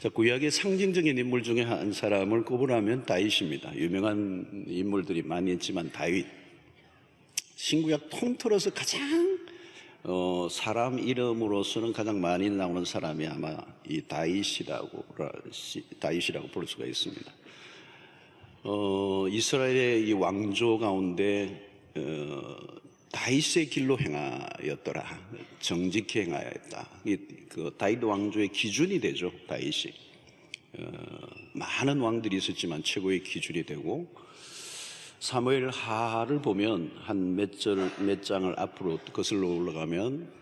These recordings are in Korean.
자, 구약의 상징적인 인물 중에 한 사람을 꼽으라면 다윗입니다. 유명한 인물들이 많이 있지만 다윗. 신구약 통틀어서 가장 어, 사람 이름으로서는 가장 많이 나오는 사람이 아마 이 다윗이라고 다윗이라고 부 수가 있습니다. 어, 이스라엘의 이 왕조 가운데 어, 다이스의 길로 행하였더라. 정직히 행하였다. 그 다윗 왕조의 기준이 되죠. 다윗이 어, 많은 왕들이 있었지만 최고의 기준이 되고 사무엘 하를 보면 한 몇 절, 몇 장을 앞으로 거슬러 올라가면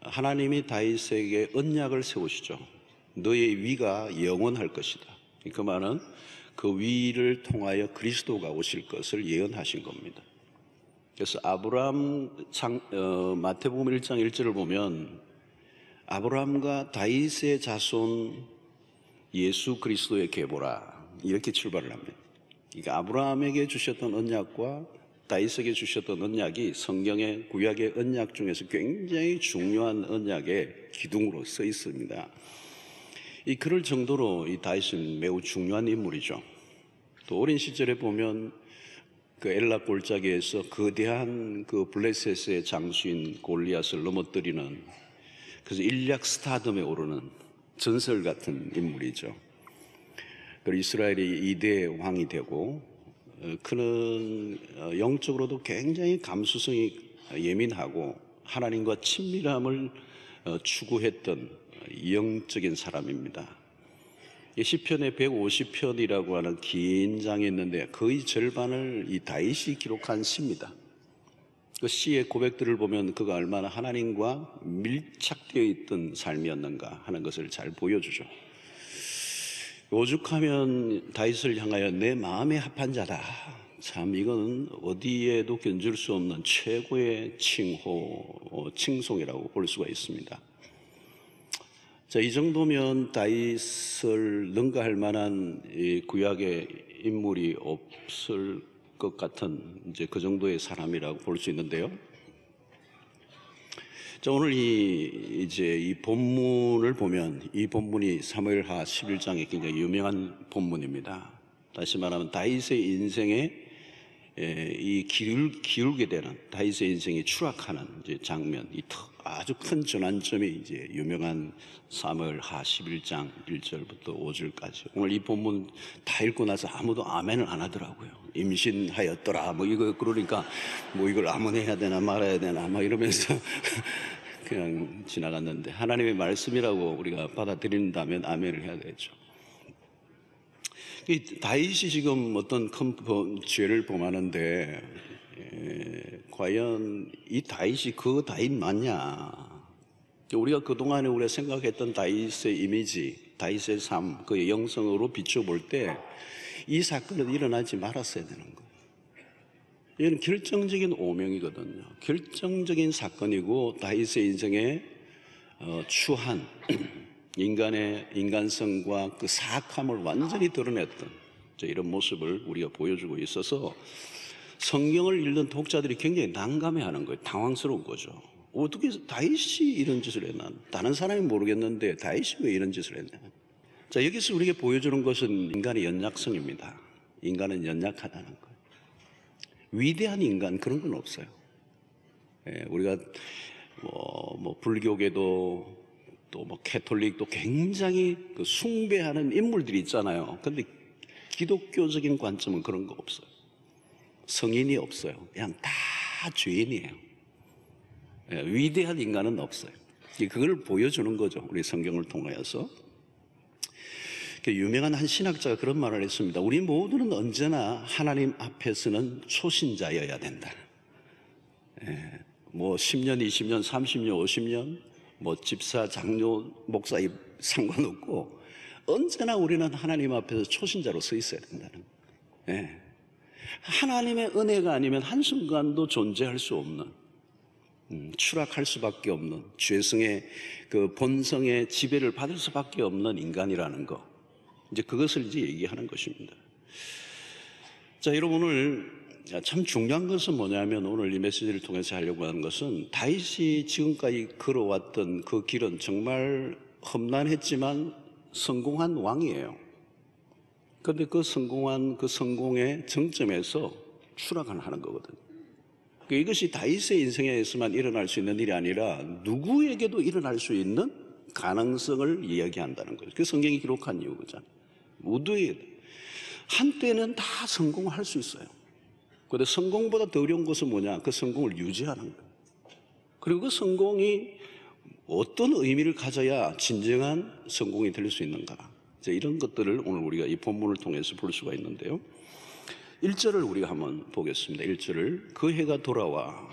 하나님이 다윗에게 언약을 세우시죠. 너의 위가 영원할 것이다. 그 말은 그 위를 통하여 그리스도가 오실 것을 예언하신 겁니다. 그래서 아브라함 상, 어, 마태복음 1장 1절을 보면 아브라함과 다윗의 자손 예수 그리스도의 계보라 이렇게 출발을 합니다. 그러니까 아브라함에게 주셨던 언약과 다윗에게 주셨던 언약이 성경의 구약의 언약 중에서 굉장히 중요한 언약의 기둥으로 서 있습니다. 이 그럴 정도로 이 다윗은 매우 중요한 인물이죠. 또 어린 시절에 보면 그 엘라 골짜기에서 거대한 그 블레셋의 장수인 골리앗을 넘어뜨리는 그래서 일약 스타덤에 오르는 전설 같은 인물이죠. 그리고 이스라엘이 이대 왕이 되고 어, 그는 어, 영적으로도 굉장히 감수성이 예민하고 하나님과 친밀함을 어, 추구했던 영적인 사람입니다. 시편의 150편이라고 하는 긴 장이 있는데 거의 절반을 이 다윗이 기록한 시입니다. 그 시의 고백들을 보면 그가 얼마나 하나님과 밀착되어 있던 삶이었는가 하는 것을 잘 보여주죠. 오죽하면 다윗을 향하여 내 마음의 합한 자다. 참이거 어디에도 견줄 수 없는 최고의 칭호, 어, 칭송이라고 볼 수가 있습니다. 자, 이 정도면 다윗을 능가할 만한 구약의 인물이 없을 것 같은 이제 그 정도의 사람이라고 볼 수 있는데요. 자, 오늘 이 이제 이 본문을 보면 이 본문이 사무엘하 11장에 굉장히 유명한 본문입니다. 다시 말하면 다윗의 인생의 예, 이 기울, 기울게 되는 다이의 인생이 추락하는 이제 장면, 이 아주 큰 전환점이 이제 유명한 3월하 11장 1절부터 5절까지. 오늘 이 본문 다 읽고 나서 아무도 아멘을 안 하더라고요. 임신하였더라. 뭐 이거 그러니까 뭐 이걸 아멘해야 되나 말아야 되나 막 이러면서 그냥 지나갔는데 하나님의 말씀이라고 우리가 받아들인다면 아멘을 해야 되죠. 이 다윗이 지금 어떤 큰 죄를 그 범하는데 에, 과연 이 다윗이 그 다윗 맞냐? 우리가 그동안에 우리가 생각했던 다윗의 이미지, 다윗의 삶, 그 영성으로 비춰볼 때 이 사건은 일어나지 말았어야 되는 거 이건 결정적인 오명이거든요. 결정적인 사건이고 다윗의 인생의 어, 추한 인간의 인간성과 그 사악함을 완전히 드러냈던 이런 모습을 우리가 보여주고 있어서 성경을 읽는 독자들이 굉장히 난감해하는 거예요. 당황스러운 거죠. 어떻게 다윗이 이런 짓을 했나? 다른 사람이 모르겠는데 다윗이 왜 이런 짓을 했냐? 자 여기서 우리에게 보여주는 것은 인간의 연약성입니다. 인간은 연약하다는 거예요. 위대한 인간 그런 건 없어요. 예, 우리가 뭐, 뭐 불교계도 또뭐 캐톨릭도 굉장히 그 숭배하는 인물들이 있잖아요. 근데 기독교적인 관점은 그런 거 없어요. 성인이 없어요. 그냥 다 죄인이에요. 예, 위대한 인간은 없어요. 그걸 보여주는 거죠. 우리 성경을 통하서 유명한 한 신학자가 그런 말을 했습니다. 우리 모두는 언제나 하나님 앞에서는 초신자여야 된다. 예, 뭐 10년, 20년, 30년, 50년, 뭐 집사, 장로, 목사 상관없고 언제나 우리는 하나님 앞에서 초신자로 서 있어야 된다는 거예요. 예. 하나님의 은혜가 아니면 한순간도 존재할 수 없는 음, 추락할 수밖에 없는 죄성의 그 본성의 지배를 받을 수밖에 없는 인간이라는 거. 이제 그것을 이제 얘기하는 것입니다. 자, 여러분 오늘 참 중요한 것은 뭐냐면 오늘 이 메시지를 통해서 하려고 하는 것은 다윗이 지금까지 걸어왔던 그 길은 정말 험난했지만 성공한 왕이에요. 그런데 그 성공한 그 성공의 정점에서 추락을 하는 거거든 그러니까 이것이 다윗의 인생에서만 일어날 수 있는 일이 아니라 누구에게도 일어날 수 있는 가능성을 이야기한다는 거예그 성경이 기록한 이유잖아 모두에 한때는 다 성공할 수 있어요. 그런데 성공보다 더 어려운 것은 뭐냐? 그 성공을 유지하는 거. 그리고 그 성공이 어떤 의미를 가져야 진정한 성공이 될 수 있는가? 이제 이런 것들을 오늘 우리가 이 본문을 통해서 볼 수가 있는데요. 1절을 우리가 한번 보겠습니다. 1절을 그 해가 돌아와.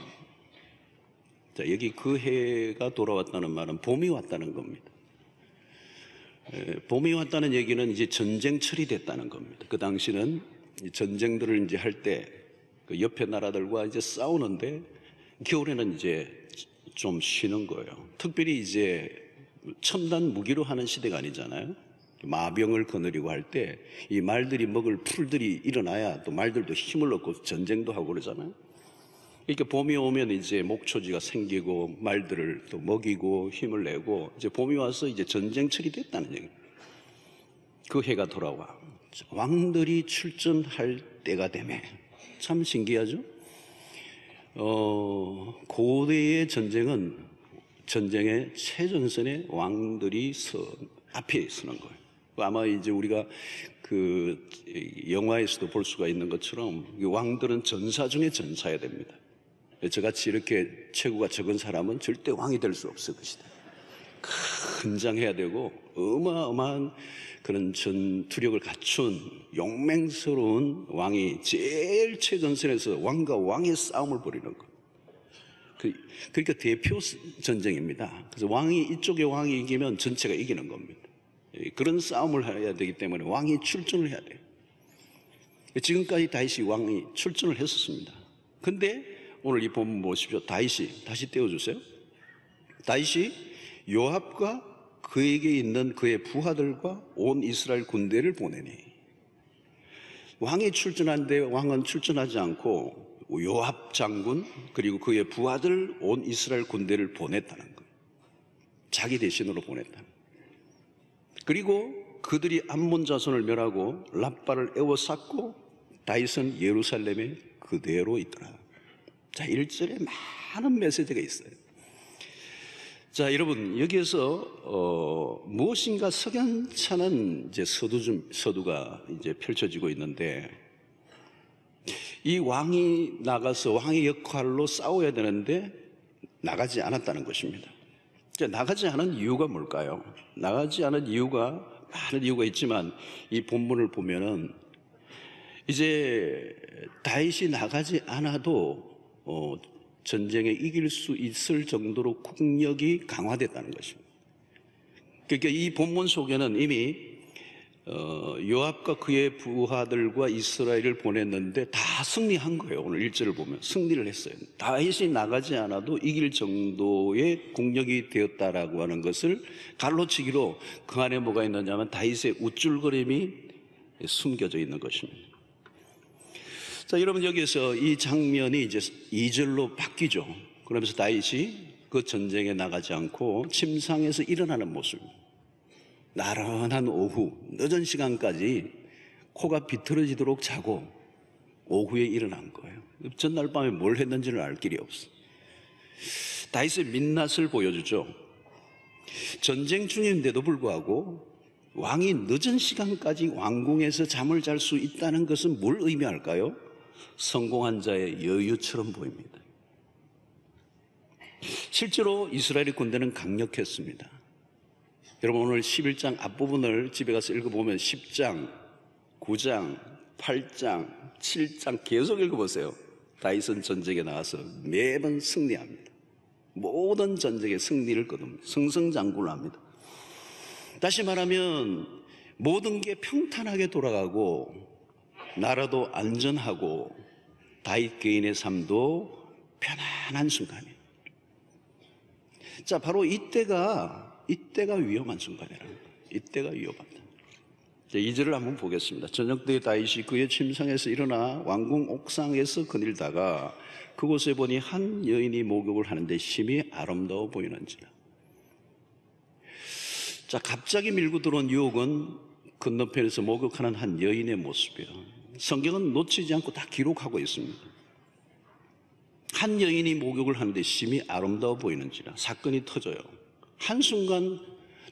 자, 여기 그 해가 돌아왔다는 말은 봄이 왔다는 겁니다. 에, 예, 봄이 왔다는 얘기는 이제 전쟁철이 됐다는 겁니다. 그 당시는 전쟁들을 이제 할때 그 옆에 나라들과 이제 싸우는데 겨울에는 이제 좀 쉬는 거예요. 특별히 이제 첨단 무기로 하는 시대가 아니잖아요. 마병을 거느리고 할 때 이 말들이 먹을 풀들이 일어나야 또 말들도 힘을 얻고 전쟁도 하고 그러잖아요. 이렇게 봄이 오면 이제 목초지가 생기고 말들을 또 먹이고 힘을 내고 이제 봄이 와서 이제 전쟁철이 됐다는 얘기예요. 그 해가 돌아와 왕들이 출전할 때가 되매 참 신기하죠? 어, 고대의 전쟁은 전쟁의 최전선에 왕들이 서, 앞에 서는 거예요. 그 아마 이제 우리가 그 영화에서도 볼 수가 있는 것처럼 왕들은 전사 중에 전사야 됩니다. 저같이 이렇게 최고가 적은 사람은 절대 왕이 될 수 없을 것이다. 근장해야 되고 어마어마한 그런 전투력을 갖춘 용맹스러운 왕이 제일 최전선에서 왕과 왕의 싸움을 벌이는 것. 그, 러니까 대표 전쟁입니다. 그래서 왕이 이쪽에 왕이 이기면 전체가 이기는 겁니다. 예, 그런 싸움을 해야 되기 때문에 왕이 출전을 해야 돼요. 지금까지 다시 왕이 출전을 했었습니다. 근데 오늘 이 본문 보십시오. 다윗 다시 떼어주세요. 다시 요압과 그에게 있는 그의 부하들과 온 이스라엘 군대를 보내니 왕이 출전한데 왕은 출전하지 않고 요압 장군 그리고 그의 부하들 온 이스라엘 군대를 보냈다는 거예요. 자기 대신으로 보냈다. 는 그리고 그들이 암몬 자손을 멸하고 랍바를 애워쌌고 다윗은 예루살렘에 그대로 있더라. 자, 1절에 많은 메시지가 있어요. 자, 여러분, 여기에서, 어, 무엇인가 석연찮은 이제 서두 좀, 서두가 이제 펼쳐지고 있는데, 이 왕이 나가서 왕의 역할로 싸워야 되는데, 나가지 않았다는 것입니다. 자, 그러니까 나가지 않은 이유가 뭘까요? 나가지 않은 이유가, 많은 이유가 있지만, 이 본문을 보면은, 이제, 다윗이 나가지 않아도, 어, 전쟁에 이길 수 있을 정도로 국력이 강화됐다는 것입니다. 그러니까 이 본문 속에는 이미 어, 요압과 그의 부하들과 이스라엘을 보냈는데 다 승리한 거예요. 오늘 일절을 보면 승리를 했어요. 다윗이 나가지 않아도 이길 정도의 공력이 되었다라고 하는 것을 갈로치기로 그 안에 뭐가 있느냐면 다윗의 우쭐거림이 숨겨져 있는 것입니다. 자, 여러분 여기에서 이 장면이 이제 이절로 바뀌죠. 그러면서 다윗이 그 전쟁에 나가지 않고 침상에서 일어나는 모습. 나른한 오후, 늦은 시간까지 코가 비틀어지도록 자고 오후에 일어난 거예요. 전날 밤에 뭘 했는지를 알 길이 없어. 다윗의 민낯을 보여주죠. 전쟁 중인데도 불구하고 왕이 늦은 시간까지 왕궁에서 잠을 잘 수 있다는 것은 뭘 의미할까요? 성공한 자의 여유처럼 보입니다. 실제로 이스라엘 군대는 강력했습니다. 여러분 오늘 11장 앞부분을 집에 가서 읽어보면 10장, 9장, 8장, 7장 계속 읽어보세요. 다이슨 전쟁에 나와서 매번 승리합니다. 모든 전쟁에 승리를 거둡니다. 승승장구를합니다 다시 말하면 모든 게 평탄하게 돌아가고 나라도 안전하고 다윗개인의 삶도 편안한 순간이에요. 자, 바로 이때가, 이때가 위험한 순간이라는 거예요. 이때가 위험합니다. 자, 2절을 한번 보겠습니다. 저녁 때 다윗이 그의 침상에서 일어나 왕궁 옥상에서 거닐다가 그곳에 보니 한 여인이 목욕을 하는데 심히 아름다워 보이는지라. 자, 갑자기 밀고 들어온 유혹은 건너편에서 목욕하는 한 여인의 모습이요. 성경은 놓치지 않고 다 기록하고 있습니다. 한 여인이 목욕을 하는데 심히 아름다워 보이는지라 사건이 터져요. 한순간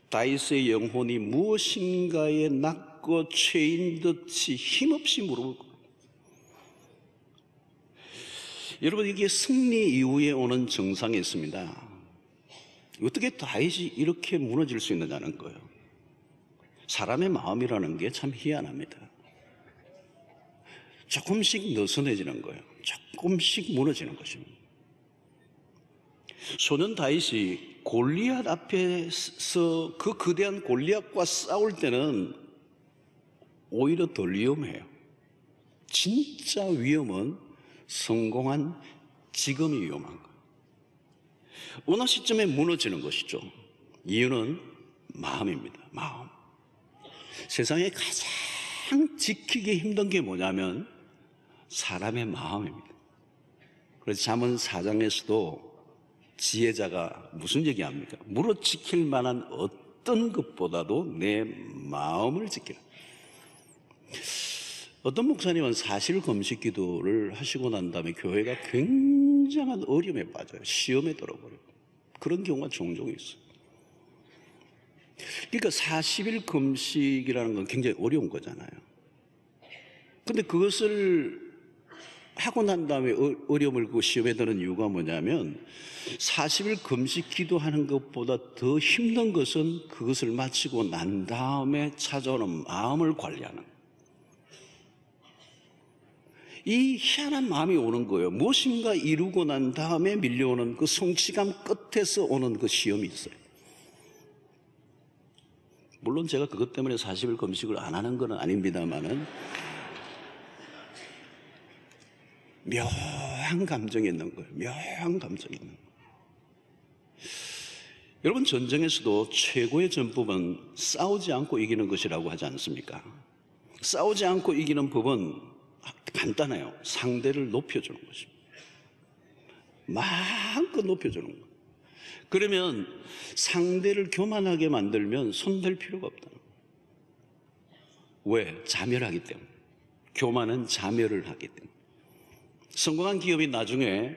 다이스의 영혼이 무엇인가에 낙고 죄인 듯이 힘없이 물어볼 거 여러분 이게 승리 이후에 오는 증상이 있습니다. 어떻게 다윗이 이렇게 무너질 수 있느냐는 거예요. 사람의 마음이라는 게 참 희한합니다. 조금씩 느슨해지는 거예요. 조금씩 무너지는 것입니다. 소년 다윗이 골리앗 앞에서 그 거대한 골리앗과 싸울 때는 오히려 덜 위험해요. 진짜 위험은 성공한 지금이 위험한 거예요. 어느 시점에 무너지는 것이죠. 이유는 마음입니다. 마음. 세상에 가장 지키기 힘든 게 뭐냐면 사람의 마음입니다. 그래서 잠언 사장에서도 지혜자가 무슨 얘기합니까? 무릇 지킬 만한 어떤 것보다도 내 마음을 지키라. 어떤 목사님은 사실 검식 기도를 하시고 난 다음에 교회가 굉장한 어려움에 빠져요. 시험에 들어버려요. 그런 경우가 종종 있어요. 그러니까 40일 금식이라는 건 굉장히 어려운 거잖아요. 근데 그것을 하고 난 다음에 어, 어려움을 그 시험에 드는 이유가 뭐냐면 40일 금식 기도하는 것보다 더 힘든 것은 그것을 마치고 난 다음에 찾아오는 마음을 관리하는 이 희한한 마음이 오는 거예요. 무엇인가 이루고 난 다음에 밀려오는 그 성취감 끝에서 오는 그 시험이 있어요. 물론 제가 그것 때문에 40일 금식을 안 하는 건 아닙니다만은 묘한 감정이 있는 거예요. 묘한 감정이 있는 거예요. 여러분, 전쟁에서도 최고의 전법은 싸우지 않고 이기는 것이라고 하지 않습니까? 싸우지 않고 이기는 법은 간단해요. 상대를 높여주는 것입니다. 마음껏 높여주는 것. 그러면 상대를 교만하게 만들면 손댈 필요가 없다. 왜? 자멸하기 때문에. 교만은 자멸을 하기 때문에. 성공한 기업이 나중에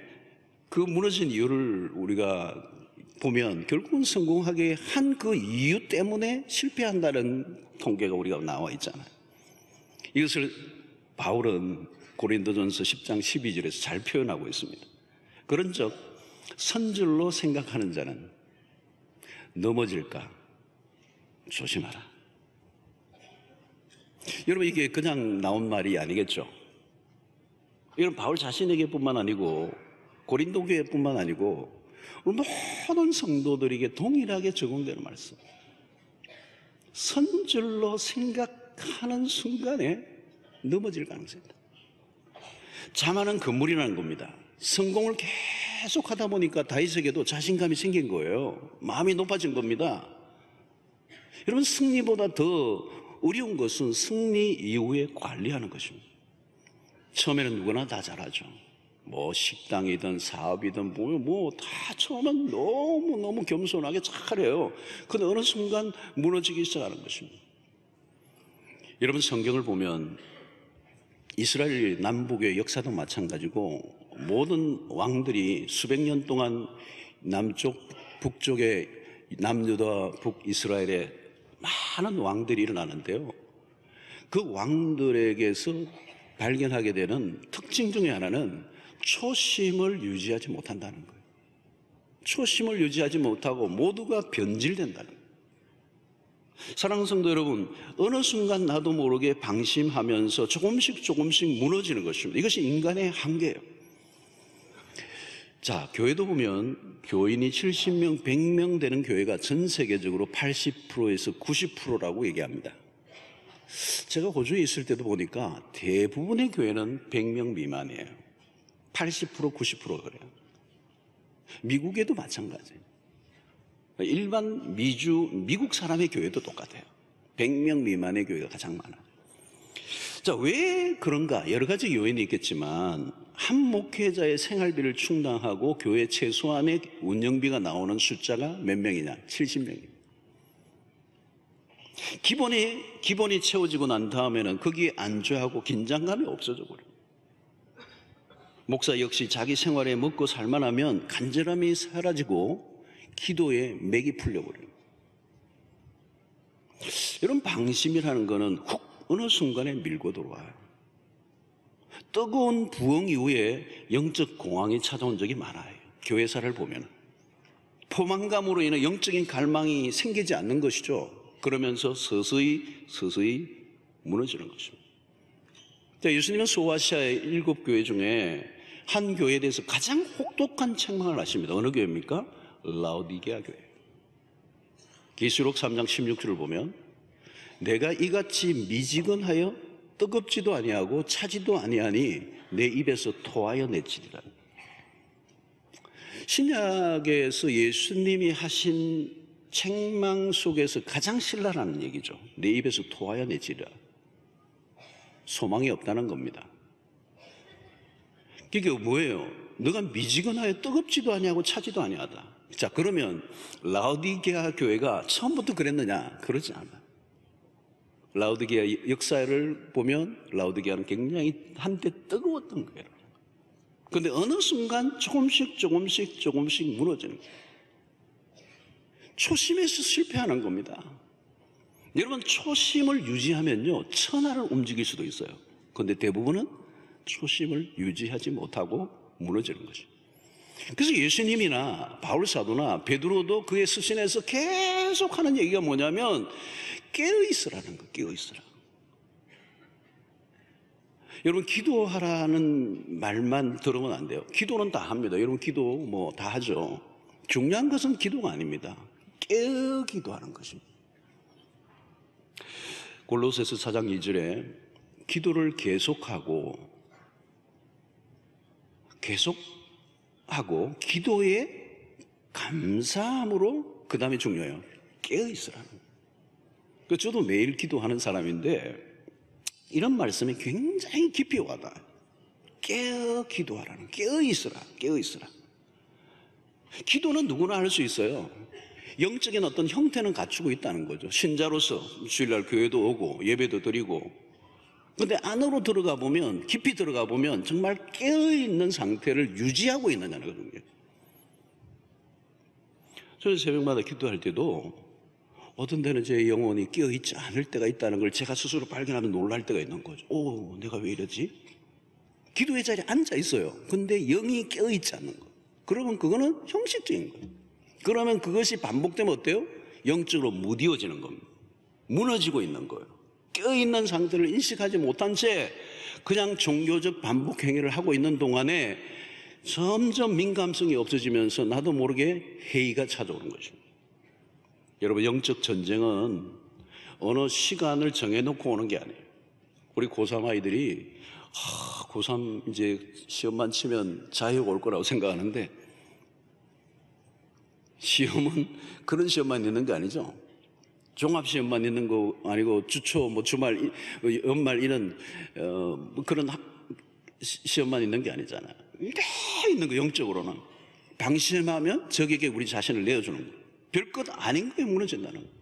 그 무너진 이유를 우리가 보면 결국은 성공하게 한 그 이유 때문에 실패한다는 통계가 우리가 나와 있잖아요. 이것을 바울은 고린도전서 10장 12절에서 잘 표현하고 있습니다. 그런즉 선줄로 생각하는 자는 넘어질까 조심하라. 여러분 이게 그냥 나온 말이 아니겠죠. 이런 바울 자신에게뿐만 아니고 고린도 교회뿐만 아니고 모든 성도들에게 동일하게 적용되는 말씀. 선줄로 생각하는 순간에 넘어질 가능성이 있다. 자만은 건물이라는 겁니다. 성공을 계속 하다 보니까 다윗에도 자신감이 생긴 거예요. 마음이 높아진 겁니다. 여러분 승리보다 더 어려운 것은 승리 이후에 관리하는 것입니다. 처음에는 누구나 다 잘하죠. 뭐 식당이든 사업이든 뭐다 뭐, 뭐 처음엔 너무너무 겸손하게 착하래요 근데 어느 순간 무너지기 시작하는 것입니다. 여러분 성경을 보면 이스라엘 남북의 역사도 마찬가지고 모든 왕들이 수백 년 동안 남쪽 북쪽의 남유다 북이스라엘에 많은 왕들이 일어나는데요. 그 왕들에게서 발견하게 되는 특징 중에 하나는 초심을 유지하지 못한다는 거예요. 초심을 유지하지 못하고 모두가 변질된다는 사랑하는 성도 여러분, 어느 순간 나도 모르게 방심하면서 조금씩 조금씩 무너지는 것입니다. 이것이 인간의 한계예요. 자, 교회도 보면 교인이 70명, 100명 되는 교회가 전 세계적으로 80%에서 90%라고 얘기합니다. 제가 호주에 있을 때도 보니까 대부분의 교회는 100명 미만이에요. 80% 90% 그래요. 미국에도 마찬가지예요. 일반 미주 미국 사람의 교회도 똑같아요. 100명 미만의 교회가 가장 많아요. 자, 왜 그런가? 여러 가지 요인이 있겠지만 한 목회자의 생활비를 충당하고 교회 최소한의 운영비가 나오는 숫자가 몇 명이냐? 70명입니다. 기본이, 기본이 채워지고 난 다음에는 거기에 안주하고 긴장감이 없어져 버려요. 목사 역시 자기 생활에 먹고 살만하면 간절함이 사라지고 기도에 맥이 풀려버려요. 이런 방심이라는 거는 훅 어느 순간에 밀고 들어와요. 뜨거운 부엉 이후에 영적 공황이 찾아온 적이 많아요. 교회사를 보면 포만감으로 인해 영적인 갈망이 생기지 않는 것이죠. 그러면서 서서히 서서히 무너지는 것입니다. 예수님은 소아시아의 일곱 교회 중에 한 교회에 대해서 가장 혹독한 책망을 하십니다. 어느 교회입니까? 라우디게아 교회. 계시록 3장 16절을 보면 내가 이같이 미지근하여 뜨겁지도 아니하고 차지도 아니하니 내 입에서 토하여 내치리라. 신약에서 예수님이 하신 책망 속에서 가장 신랄한 얘기죠. 내 입에서 토하여내지라. 소망이 없다는 겁니다. 이게 뭐예요? 너가 미지근하여 뜨겁지도 아니하고 차지도 아니하다. 자 그러면 라우디게아 교회가 처음부터 그랬느냐? 그러지 않아. 라우디게아 역사를 보면 라우디게아는 굉장히 한때 뜨거웠던 거예요. 그데 어느 순간 조금씩 조금씩 조금씩 무너지는 거예요. 초심에서 실패하는 겁니다. 여러분, 초심을 유지하면요, 천하를 움직일 수도 있어요. 그런데 대부분은 초심을 유지하지 못하고 무너지는 거죠. 그래서 예수님이나 바울사도나 베드로도 그의 수신에서 계속 하는 얘기가 뭐냐면 깨어있으라는 거, 깨어있으라. 여러분, 기도하라는 말만 들으면 안 돼요. 기도는 다 합니다. 여러분, 기도 뭐 다 하죠. 중요한 것은 기도가 아닙니다. 깨우기도 하는 것입니다. 골로새서 4장 2절에 기도를 계속하고 계속하고 기도에 감사함으로 그 다음에 중요해요. 깨어 있으라는. 그 저도 매일 기도하는 사람인데 이런 말씀이 굉장히 깊이 와닿아요. 깨어 기도하라는. 깨어 있으라. 깨어 있으라. 기도는 누구나 할 수 있어요. 영적인 어떤 형태는 갖추고 있다는 거죠. 신자로서 주일날 교회도 오고 예배도 드리고. 근데 안으로 들어가 보면, 깊이 들어가 보면 정말 깨어있는 상태를 유지하고 있느냐는 거거든요. 저는 새벽마다 기도할 때도 어떤 때는 제 영혼이 깨어있지 않을 때가 있다는 걸 제가 스스로 발견하면 놀랄 때가 있는 거죠. 오, 내가 왜 이러지? 기도의 자리에 앉아 있어요. 근데 영이 깨어있지 않는 거. 그러면 그거는 형식적인 거예요. 그러면 그것이 반복되면 어때요? 영적으로 무디어지는 겁니다. 무너지고 있는 거예요. 껴있는 상태를 인식하지 못한 채 그냥 종교적 반복 행위를 하고 있는 동안에 점점 민감성이 없어지면서 나도 모르게 회의가 찾아오는 것입니다. 여러분, 영적 전쟁은 어느 시간을 정해놓고 오는 게 아니에요. 우리 고3 아이들이, 아, 고3 이제 시험만 치면 자유가 올 거라고 생각하는데 시험은 그런 시험만 있는 거 아니죠? 종합시험만 있는 거 아니고 주초, 뭐 주말, 어, 연말 이런 어, 뭐 그런 학, 시험만 있는 게 아니잖아요. 다 있는 거 영적으로는 방심하면 적에게 우리 자신을 내어주는 거 별것 아닌 거에 무너진다는 거예요.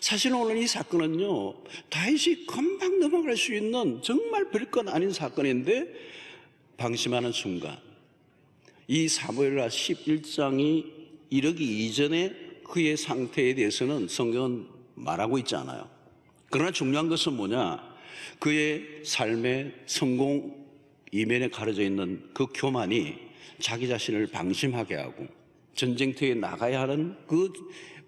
사실 오늘 이 사건은요, 다시 금방 넘어갈 수 있는 정말 별건 아닌 사건인데 방심하는 순간 이 사무엘하 11장이 이르기 이전에 그의 상태에 대해서는 성경은 말하고 있지 않아요. 그러나 중요한 것은 뭐냐? 그의 삶의 성공 이면에 가려져 있는 그 교만이 자기 자신을 방심하게 하고 전쟁터에 나가야 하는 그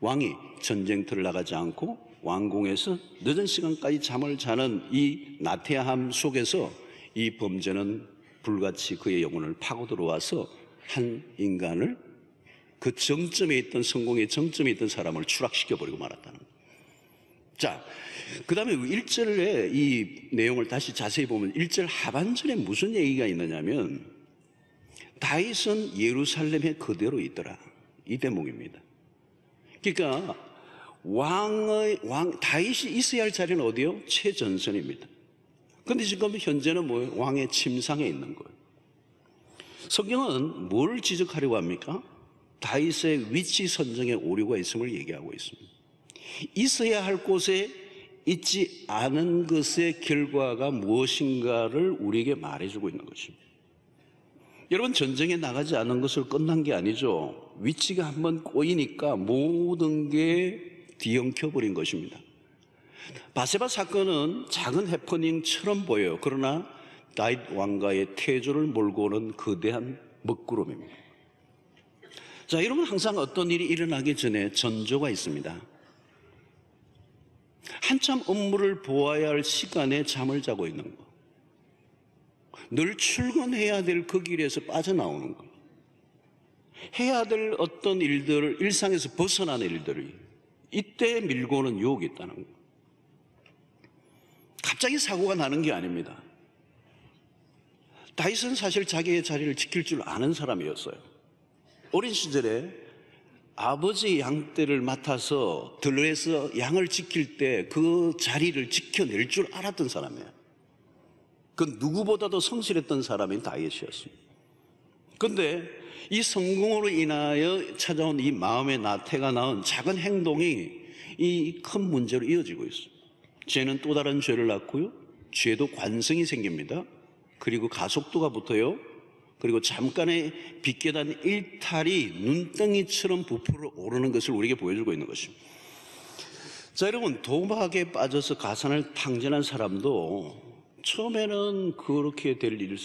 왕이 전쟁터를 나가지 않고 왕궁에서 늦은 시간까지 잠을 자는 이 나태함 속에서 이 범죄는 불같이 그의 영혼을 파고 들어와서 한 인간을 그 정점에 있던 성공의 정점에 있던 사람을 추락시켜버리고 말았다는 거예요. 자, 그 다음에 1절에 이 내용을 다시 자세히 보면 1절 하반절에 무슨 얘기가 있느냐면 다윗은 예루살렘에 그대로 있더라. 이 대목입니다. 그러니까 왕의, 왕, 다윗이 있어야 할 자리는 어디요? 최전선입니다. 근데 지금 현재는 뭐 왕의 침상에 있는 거예요. 성경은 뭘 지적하려고 합니까? 다윗의 위치 선정에 오류가 있음을 얘기하고 있습니다. 있어야 할 곳에 있지 않은 것의 결과가 무엇인가를 우리에게 말해주고 있는 것입니다. 여러분, 전쟁에 나가지 않은 것을 끝난 게 아니죠. 위치가 한번 꼬이니까 모든 게 뒤엉켜버린 것입니다. 바세바 사건은 작은 해프닝처럼 보여요. 그러나 다윗 왕가의 태조를 몰고 오는 거대한 먹구름입니다. 자, 여러분 항상 어떤 일이 일어나기 전에 전조가 있습니다. 한참 업무를 보아야 할 시간에 잠을 자고 있는 거. 늘 출근해야 될 그 길에서 빠져나오는 거. 해야 될 어떤 일들을 일상에서 벗어난 일들이 이때 밀고 는 유혹이 있다는 거. 갑자기 사고가 나는 게 아닙니다. 다이슨 사실 자기의 자리를 지킬 줄 아는 사람이었어요. 어린 시절에 아버지 양떼를 맡아서 들러에서 양을 지킬 때 그 자리를 지켜낼 줄 알았던 사람이에요. 그 누구보다도 성실했던 사람이 다이엇이습니다 근데 이 성공으로 인하여 찾아온 이 마음의 나태가 낳은 작은 행동이 이 큰 문제로 이어지고 있어요. 죄는 또 다른 죄를 낳고요. 죄도 관성이 생깁니다. 그리고 가속도가 붙어요. 그리고 잠깐의 빛계단 일탈이 눈덩이처럼 부풀어 오르는 것을 우리에게 보여주고 있는 것입니다. 자, 여러분, 도박에 빠져서 가산을 탕진한 사람도 처음에는 그렇게 될 일,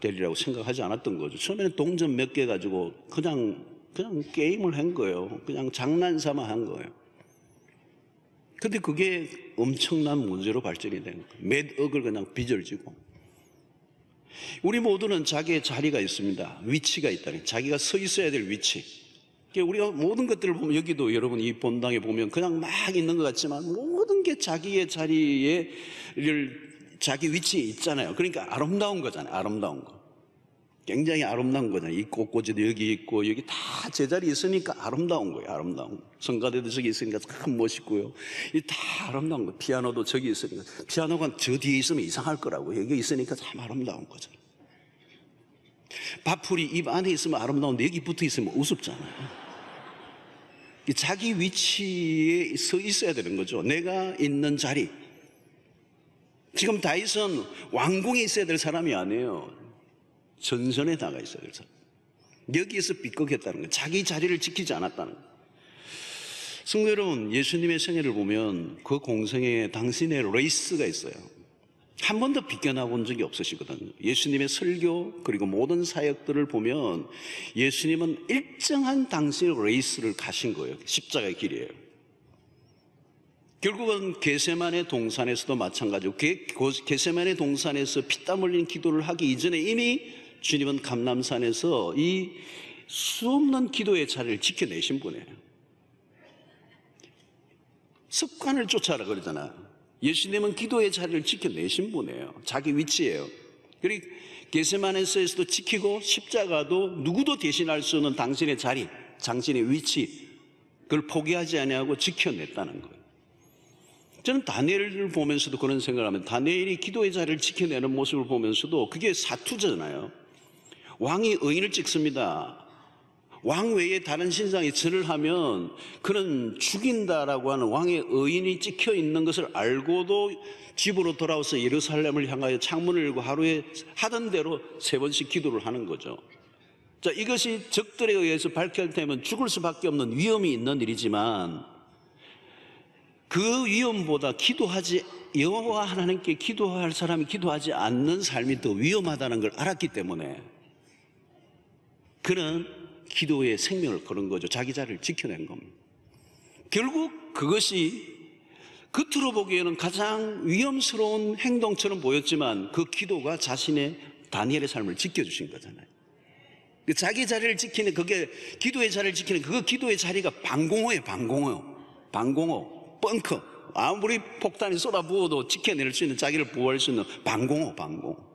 되리라고 생각하지 않았던 거죠. 처음에는 동전 몇 개 가지고 그냥, 그냥 게임을 한 거예요. 그냥 장난 삼아 한 거예요. 근데 그게 엄청난 문제로 발전이 된 거예요. 몇 억을 그냥 빚을 지고. 우리 모두는 자기의 자리가 있습니다. 위치가 있다는 자기가 서 있어야 될 위치. 우리가 모든 것들을 보면 여기도 여러분 이 본당에 보면 그냥 막 있는 것 같지만 모든 게 자기의 자리에 자기 위치에 있잖아요. 그러니까 아름다운 거잖아요. 아름다운 거. 굉장히 아름다운 거잖아요. 이 꽃꽂이도 여기 있고 여기 다 제자리 있으니까 아름다운 거예요. 아름다운. 성가대도 저기 있으니까 참 멋있고요. 이 다 아름다운 거. 피아노도 저기 있으니까 피아노가 저 뒤에 있으면 이상할 거라고. 여기 있으니까 참 아름다운 거죠. 밥풀이 입 안에 있으면 아름다운데 여기 붙어 있으면 우습잖아요. 자기 위치에 서 있어야 되는 거죠. 내가 있는 자리. 지금 다윗은 왕궁에 있어야 될 사람이 아니에요. 전선에 나가 있어요. 그래서 여기에서 비꼬했다는거예요 자기 자리를 지키지 않았다는 거 승도 여러분, 예수님의 생애를 보면 그 공생에 당신의 레이스가 있어요. 한 번도 비껴나본 적이 없으시거든요. 예수님의 설교, 그리고 모든 사역들을 보면 예수님은 일정한 당신의 레이스를 가신 거예요. 십자가의 길이에요. 결국은 게세만의 동산에서도 마찬가지고, 게세만의 동산에서 피땀 흘린 기도를 하기 이전에 이미 주님은 감남산에서 이 수없는 기도의 자리를 지켜내신 분이에요. 습관을 쫓아라 그러잖아. 예수님은 기도의 자리를 지켜내신 분이에요. 자기 위치예요. 그리고 게세만에서에서도 지키고 십자가도 누구도 대신할 수 없는 당신의 자리, 당신의 위치, 그걸 포기하지 아니하고 지켜냈다는 거예요. 저는 다니엘을 보면서도 그런 생각을 하면 다니엘이 기도의 자리를 지켜내는 모습을 보면서도 그게 사투잖아요. 왕이 의인을 찍습니다. 왕 외에 다른 신상이 절을 하면 그런 죽인다라고 하는 왕의 의인이 찍혀 있는 것을 알고도 집으로 돌아와서 예루살렘을 향하여 창문을 열고 하루에 하던 대로 세 번씩 기도를 하는 거죠. 자, 이것이 적들에 의해서 밝혀되면 죽을 수밖에 없는 위험이 있는 일이지만 그 위험보다 기도하지 여호와 하나님께 기도할 사람이 기도하지 않는 삶이 더 위험하다는 걸 알았기 때문에 그는 기도의 생명을 거는 거죠. 자기 자를 지켜낸 겁니다. 결국 그것이 겉으로 그 보기에는 가장 위험스러운 행동처럼 보였지만 그 기도가 자신의 다니엘의 삶을 지켜주신 거잖아요. 그 자기 자리를 지키는 그게 기도의 자리를 지키는 그 기도의 자리가 방공호예요, 방공호. 방공호, 벙커. 아무리 폭탄이 쏟아부어도 지켜낼 수 있는 자기를 보호할 수 있는 방공호, 방공호.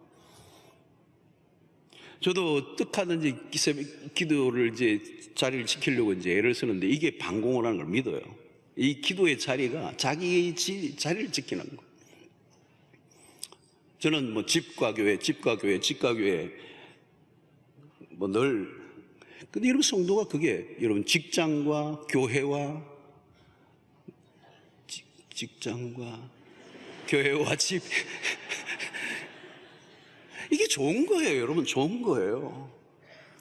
저도 뜻 하든지 기도를 이제 자리를 지키려고 이제 애를 쓰는데 이게 방공을 하는 걸 믿어요. 이 기도의 자리가 자기의 자리를 지키는 거. 저는 뭐 집과 교회, 집과 교회, 집과 교회 뭐 늘 근데 여러분 성도가 그게 여러분 직장과 교회와 직, 장과 교회와 집 이게 좋은 거예요, 여러분. 좋은 거예요.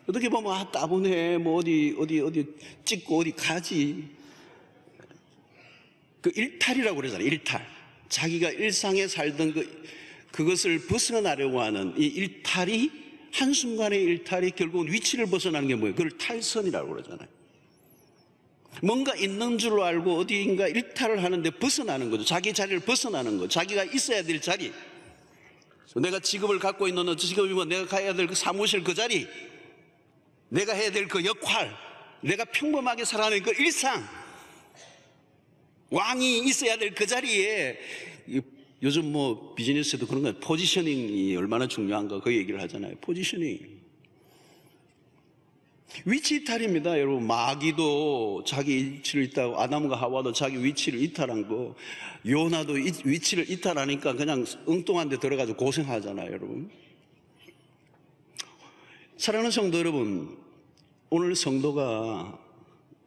어떻게 보면, 아, 따분해. 뭐, 어디, 어디, 어디 찍고 어디 가지. 그 일탈이라고 그러잖아요. 일탈. 자기가 일상에 살던 그, 그것을 벗어나려고 하는 이 일탈이, 한순간의 일탈이 결국은 위치를 벗어나는 게 뭐예요? 그걸 탈선이라고 그러잖아요. 뭔가 있는 줄로 알고 어디인가 일탈을 하는데 벗어나는 거죠. 자기 자리를 벗어나는 거 자기가 있어야 될 자리. 내가 직업을 갖고 있는 직업이면 내가 가야 될 그 사무실 그 자리, 내가 해야 될 그 역할, 내가 평범하게 살아가는 그 일상, 왕이 있어야 될 그 자리에 요즘 뭐 비즈니스도 그런 거 포지셔닝이 얼마나 중요한가 그 얘기를 하잖아요. 포지셔닝. 위치 이탈입니다, 여러분. 마귀도 자기 위치를 이탈, 아담과 하와도 자기 위치를 이탈한 거, 요나도 위치를 이탈하니까 그냥 엉뚱한 데 들어가서 고생하잖아요, 여러분. 사랑하는 성도 여러분, 오늘 성도가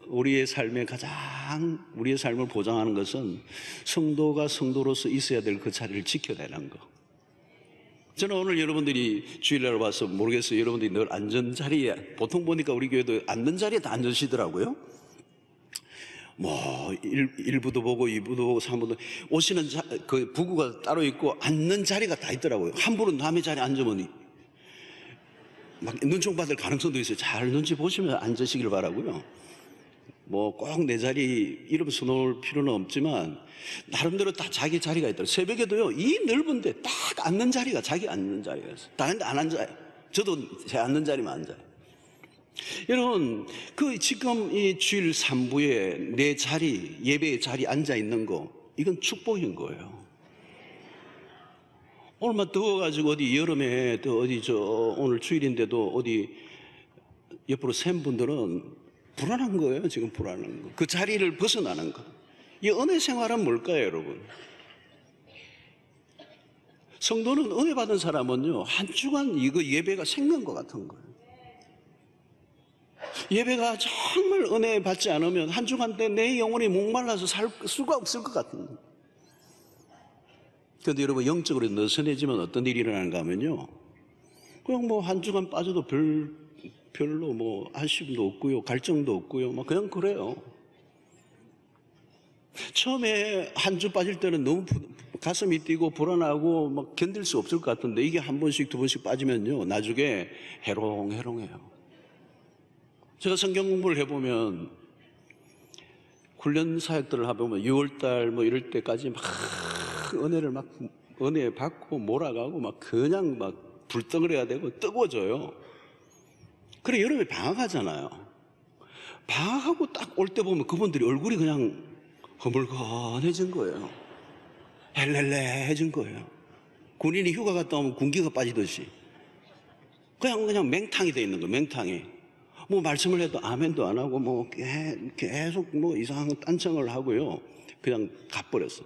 우리의 삶에 가장 우리의 삶을 보장하는 것은 성도가 성도로서 있어야 될 그 자리를 지켜내는 거. 저는 오늘 여러분들이 주일날 와서 모르겠어요. 여러분들이 늘 앉은 자리에, 보통 보니까 우리 교회도 앉는 자리에 다 앉으시더라고요. 뭐, 일, 부도 보고, 이부도 보고, 삼부도 오시는 자, 그 부부가 따로 있고, 앉는 자리가 다 있더라고요. 함부로 남의 자리에 앉으면 막 눈총 받을 가능성도 있어요. 잘 눈치 보시면 앉으시길 바라고요. 뭐꼭내 자리 이름 써놓을 필요는 없지만 나름대로 다 자기 자리가 있더라. 새벽에도요 이 넓은데 딱 앉는 자리가 자기 앉는 자리가 있어. 다른데 안 앉아요. 저도 제 앉는 자리만 앉아요. 여러분, 그 지금 이 주일 3부에 내 자리, 예배의 자리 앉아 있는 거, 이건 축복인 거예요. 얼마 더워가지고 어디 여름에 또 어디 저 오늘 주일인데도 어디 옆으로 센 분들은 불안한 거예요. 지금 불안한 거. 그 자리를 벗어나는 거. 이 은혜 생활은 뭘까요, 여러분? 성도는 은혜 받은 사람은요, 한 주간 이거 그 예배가 생명과 같은 거예요. 예배가 정말 은혜 받지 않으면 한 주간 때 내 영혼이 목말라서 살 수가 없을 것 같은 거예요. 그런데 여러분, 영적으로 느슨해지면 어떤 일이 일어나는가 하면요. 그냥 뭐 한 주간 빠져도 별 별로 뭐한심도 없고요. 갈증도 없고요. 막 그냥 그래요. 처음에 한 주 빠질 때는 너무 가슴이 뛰고 불안하고 막 견딜 수 없을 것 같은데 이게 한 번씩 두 번씩 빠지면요. 나중에 해롱해롱해요. 제가 성경 공부를 해보면 훈련 사역들을 해보면 6월달 뭐 이럴 때까지 막 은혜를 막 은혜 받고 몰아가고 막 그냥 막 불덩어려야 되고 뜨거워져요. 그래, 여름에 방학하잖아요. 방학하고 딱 올 때 보면 그분들이 얼굴이 그냥 허물건해진 거예요. 헬렐레해진 거예요. 군인이 휴가 갔다 오면 군기가 빠지듯이. 그냥, 그냥 맹탕이 돼 있는 거예요, 맹탕이. 뭐 말씀을 해도 아멘도 안 하고 뭐 계속 뭐 이상한 딴청을 하고요. 그냥 가버렸어.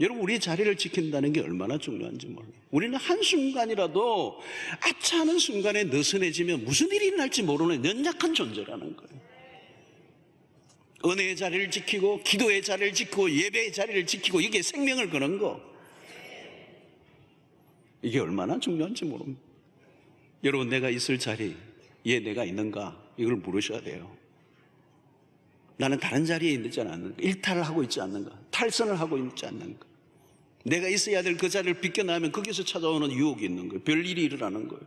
여러분 우리 자리를 지킨다는 게 얼마나 중요한지 몰라요. 우리는 한순간이라도 아차하는 순간에 느슨해지면 무슨 일이 일어날지 모르는 연약한 존재라는 거예요. 은혜의 자리를 지키고 기도의 자리를 지키고 예배의 자리를 지키고 이게 생명을 거는 거. 이게 얼마나 중요한지 모릅니다. 여러분 내가 있을 자리에 내가 있는가 이걸 물으셔야 돼요. 나는 다른 자리에 있지 않는가? 일탈을 하고 있지 않는가? 탈선을 하고 있지 않는가? 내가 있어야 될 그 자리를 비껴나면 거기서 찾아오는 유혹이 있는 거예요. 별일이 일어나는 거예요.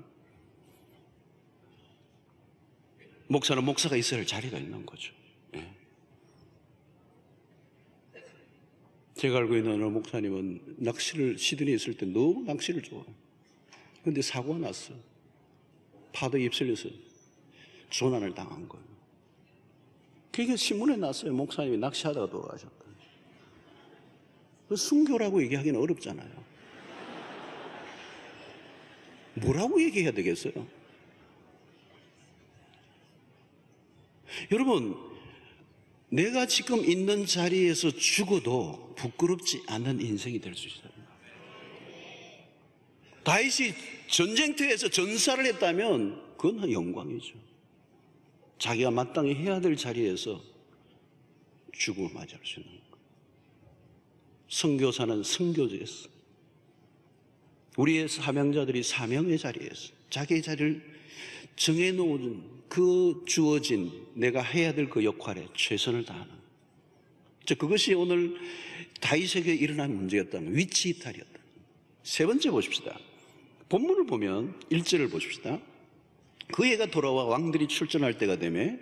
목사는 목사가 있어야 할 자리가 있는 거죠. 예. 제가 알고 있는 어느 목사님은 낚시를 시드니 있을 때 너무 낚시를 좋아해요. 런데 사고가 났어. 요 파도에 휩쓸려서 조난을 당한 거예요. 그게 신문에 났어요. 목사님이 낚시하다가 돌아가셨다. 그 순교라고 얘기하기는 어렵잖아요. 뭐라고 얘기해야 되겠어요? 여러분, 내가 지금 있는 자리에서 죽어도 부끄럽지 않은 인생이 될 수 있어요. 다윗이 전쟁터에서 전사를 했다면 그건 영광이죠. 자기가 마땅히 해야 될 자리에서 죽음을 맞이할 수 있는 것. 성교사는성교지에서 우리의 사명자들이 사명의 자리에서 자기의 자리를 정해놓은 그 주어진 내가 해야 될 그 역할에 최선을 다하는. 즉 그것이 오늘 다이세계에 일어난 문제였다면 위치 이탈이었다. 세 번째 보십시다. 본문을 보면 일절을 보십시다. 그애가 돌아와 왕들이 출전할 때가 되매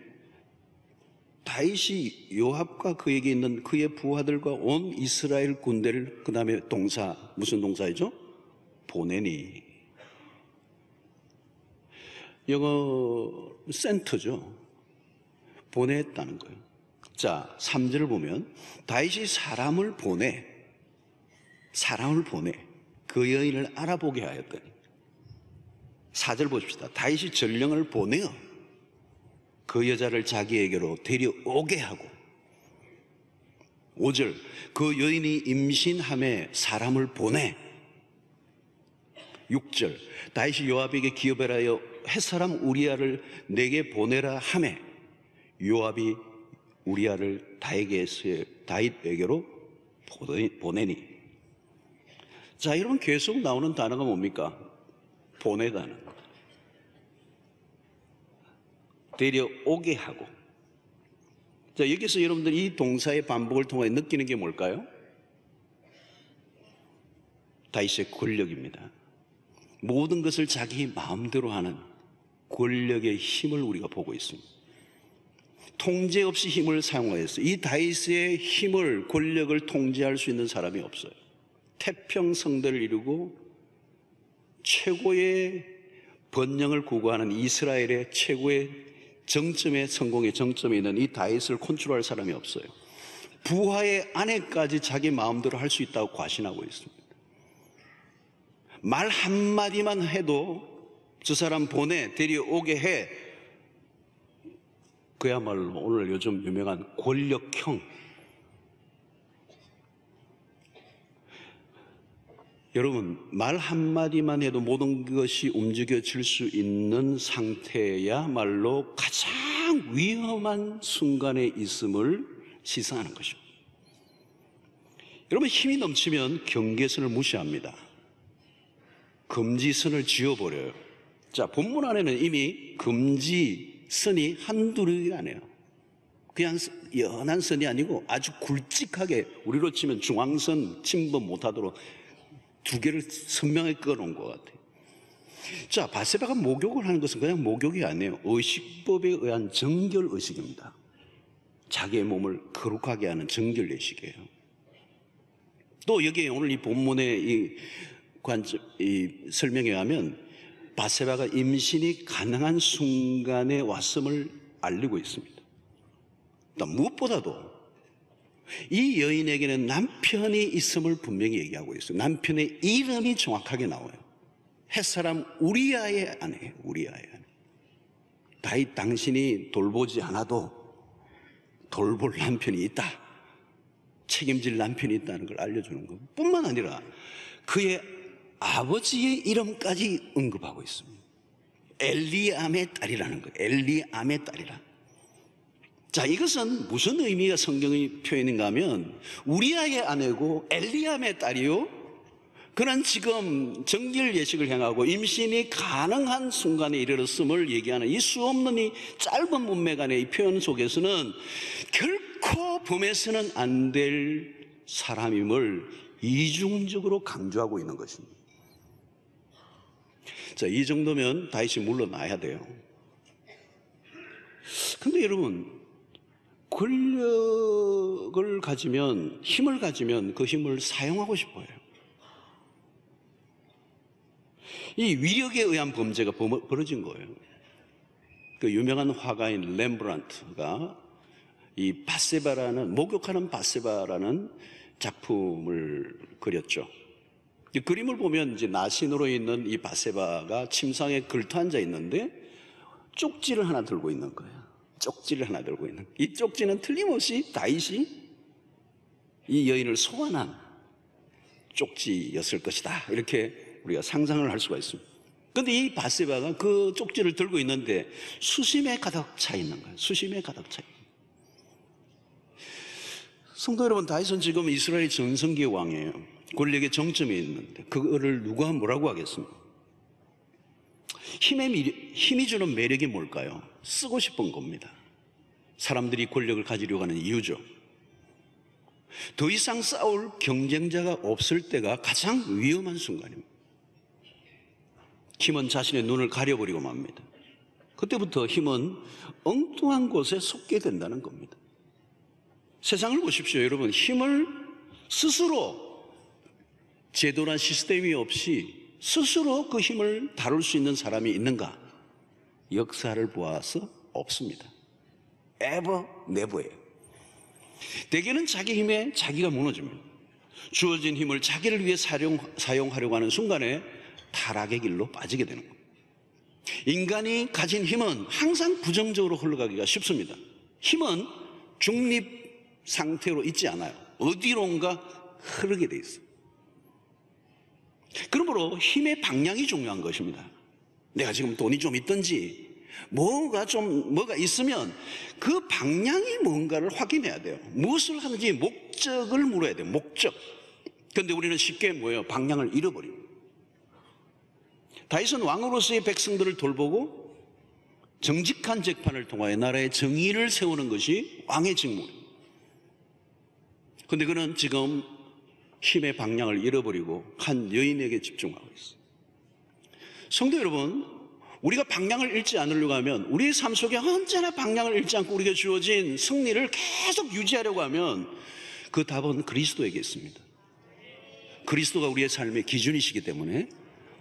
다윗이 요압과 그에게 있는 그의 부하들과 온 이스라엘 군대를 그 다음에 동사 무슨 동사이죠? 보내니 영어 센터죠. 보냈다는 거예요. 자, 3절을 보면 다윗이 사람을 보내 사람을 보내 그 여인을 알아보게 하였더니 사절 보십시다. 다윗이 전령을 보내어 그 여자를 자기에게로 데려오게 하고 5절 그 여인이 임신함에 사람을 보내 6절 다윗이 요압에게 기업하여 햇사람 우리아를 내게 보내라 하매 요압이 우리아를 다윗에게로 보내니 자 여러분 계속 나오는 단어가 뭡니까? 보내다는 데려오게 하고. 자, 여기서 여러분들 이 동사의 반복을 통해 느끼는 게 뭘까요? 다윗의 권력입니다. 모든 것을 자기 마음대로 하는 권력의 힘을 우리가 보고 있습니다. 통제 없이 힘을 사용하였어이 다이스의 힘을, 권력을 통제할 수 있는 사람이 없어요. 태평성대를 이루고 최고의 번영을 구구하는 이스라엘의 최고의 정점에 성공의 정점에 있는 이 다윗을 컨트롤할 사람이 없어요. 부하의 아내까지 자기 마음대로 할 수 있다고 과신하고 있습니다. 말 한마디만 해도 저 사람 보내, 데려오게 해. 그야말로 오늘 요즘 유명한 권력형 여러분, 말 한마디만 해도 모든 것이 움직여질 수 있는 상태야말로 가장 위험한 순간에 있음을 시사하는 것입니다. 여러분, 힘이 넘치면 경계선을 무시합니다. 금지선을 지어버려요. 자, 본문 안에는 이미 금지선이 한두루가 아니에요. 그냥 연한 선이 아니고 아주 굵직하게 우리로 치면 중앙선 침범 못하도록 두 개를 선명하게 끌어놓은 것 같아요. 자, 바세바가 목욕을 하는 것은 그냥 목욕이 아니에요. 의식법에 의한 정결 의식입니다. 자기의 몸을 거룩하게 하는 정결 의식이에요. 또 여기에 오늘 이 본문의 이 관점, 이 설명에 하면 바세바가 임신이 가능한 순간에 왔음을 알리고 있습니다. 그러니까 무엇보다도 이 여인에게는 남편이 있음을 분명히 얘기하고 있어요. 남편의 이름이 정확하게 나와요. 햇사람 우리아의 아내, 우리아의 아내. 다윗 당신이 돌보지 않아도 돌볼 남편이 있다. 책임질 남편이 있다는 걸 알려주는 것 뿐만 아니라 그의 아버지의 이름까지 언급하고 있습니다. 엘리암의 딸이라는 거예요. 엘리암의 딸이라. 자, 이것은 무슨 의미가 성경의 표현인가 하면 우리아의 아내고 엘리암의 딸이요. 그는 지금 정결 예식을 행하고 임신이 가능한 순간에 이르렀음을 얘기하는 이 수없는 이 짧은 문맥안의 이 표현 속에서는 결코 범해서는 안 될 사람임을 이중적으로 강조하고 있는 것입니다. 자, 이 정도면 다윗이 물러나야 돼요. 근데 여러분, 권력을 가지면, 힘을 가지면 그 힘을 사용하고 싶어요. 이 위력에 의한 범죄가 벌어진 거예요. 그 유명한 화가인 렘브란트가 이 바세바라는, 목욕하는 바세바라는 작품을 그렸죠. 이 그림을 보면 이제 나신으로 있는 이 바세바가 침상에 걸터 앉아 있는데 쪽지를 하나 들고 있는 거예요. 쪽지를 하나 들고 있는 이 쪽지는 틀림없이 다윗이 이 여인을 소환한 쪽지였을 것이다 이렇게 우리가 상상을 할 수가 있습니다 그런데이 바세바가 그 쪽지를 들고 있는데 수심에 가득 차 있는 거예요 수심에 가득 차 있는 성도 여러분 다윗은 지금 이스라엘 전성기 의 왕이에요 권력의 정점에 있는데 그거를 누가 뭐라고 하겠습니까? 힘의 미 힘이 주는 매력이 뭘까요? 쓰고 싶은 겁니다. 사람들이 권력을 가지려고 하는 이유죠. 더 이상 싸울 경쟁자가 없을 때가 가장 위험한 순간입니다. 힘은 자신의 눈을 가려버리고 맙니다. 그때부터 힘은 엉뚱한 곳에 속게 된다는 겁니다. 세상을 보십시오, 여러분. 힘을 스스로 제도나 시스템이 없이 스스로 그 힘을 다룰 수 있는 사람이 있는가? 역사를 보아서 없습니다. 에버 네버예요. 대개는 자기 힘에 자기가 무너지면 주어진 힘을 자기를 위해 사용, 사용하려고 하는 순간에 타락의 길로 빠지게 되는 겁니다. 인간이 가진 힘은 항상 부정적으로 흘러가기가 쉽습니다. 힘은 중립 상태로 있지 않아요. 어디론가 흐르게 돼 있어요. 그러므로 힘의 방향이 중요한 것입니다. 내가 지금 돈이 좀 있든지 뭐가 좀 뭐가 있으면 그 방향이 뭔가를 확인해야 돼요. 무엇을 하는지 목적을 물어야 돼요. 목적. 근데 우리는 쉽게 뭐예요? 방향을 잃어버립니다. 다윗 왕으로서의 백성들을 돌보고 정직한 재판을 통하여 나라의 정의를 세우는 것이 왕의 직무입니 근데 그는 지금 힘의 방향을 잃어버리고 한 여인에게 집중하고 있어요. 성도 여러분, 우리가 방향을 잃지 않으려고 하면 우리삶 속에 언제나 방향을 잃지 않고 우리가 주어진 승리를 계속 유지하려고 하면 그 답은 그리스도에게 있습니다. 그리스도가 우리의 삶의 기준이시기 때문에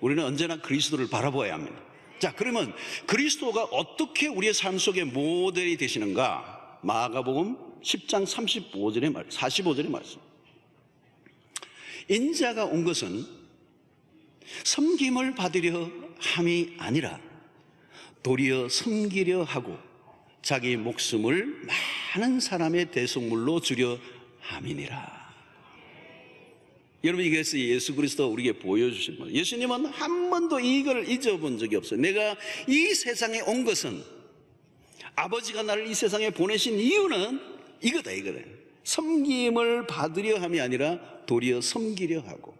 우리는 언제나 그리스도를 바라보아야 합니다. 자, 그러면 그리스도가 어떻게 우리의 삶 속의 모델이 되시는가? 마가복음 10장 35절의 말, 45절의 말씀. 인자가 온 것은 섬김을 받으려 함이 아니라 도리어 섬기려 하고 자기 목숨을 많은 사람의 대속물로 주려 함이니라. 여러분 이것이 예수 그리스도 우리에게 보여주신 거예요. 예수님은 한 번도 이걸 잊어본 적이 없어요. 내가 이 세상에 온 것은 아버지가 나를 이 세상에 보내신 이유는 이거다 이거다. 섬김을 받으려 함이 아니라 도리어 섬기려 하고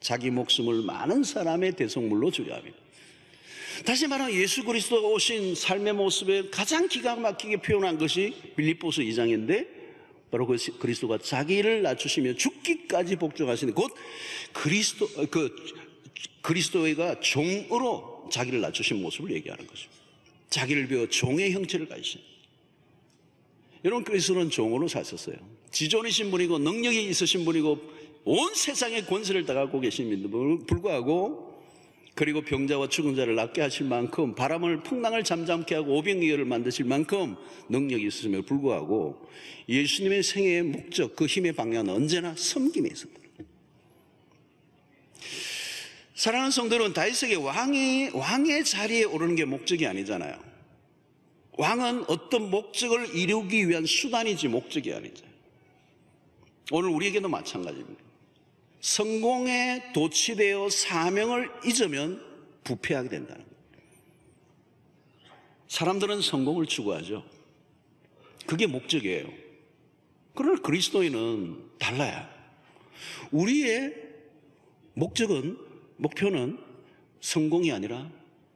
자기 목숨을 많은 사람의 대성물로 주려 합니다. 다시 말하면 예수 그리스도가 오신 삶의 모습에 가장 기가 막히게 표현한 것이 빌립보서 2장인데 바로 그 그리스도가 자기를 낮추시며 죽기까지 복종하시는 곧 그리스도 그 그리스도가 종으로 자기를 낮추신 모습을 얘기하는 거죠. 자기를 비워 종의 형체를 가지신 이런 분 그리스도는 종으로 사셨어요. 지존이신 분이고 능력이 있으신 분이고 온 세상의 권세를 다 갖고 계심에도 불구하고 그리고 병자와 죽은 자를 낫게 하실 만큼 바람을 풍랑을 잠잠케 하고 오병이어를 만드실 만큼 능력이 있으심에 불구하고 예수님의 생애의 목적 그 힘의 방향은 언제나 섬김에 있었다. 사랑하는 성도는 다윗에게 왕이 왕의 자리에 오르는 게 목적이 아니잖아요. 왕은 어떤 목적을 이루기 위한 수단이지 목적이 아니죠. 오늘 우리에게도 마찬가지입니다. 성공에 도취되어 사명을 잊으면 부패하게 된다는 겁니다. 사람들은 성공을 추구하죠. 그게 목적이에요. 그러나 그리스도인은 달라요. 우리의 목적은, 목표는 성공이 아니라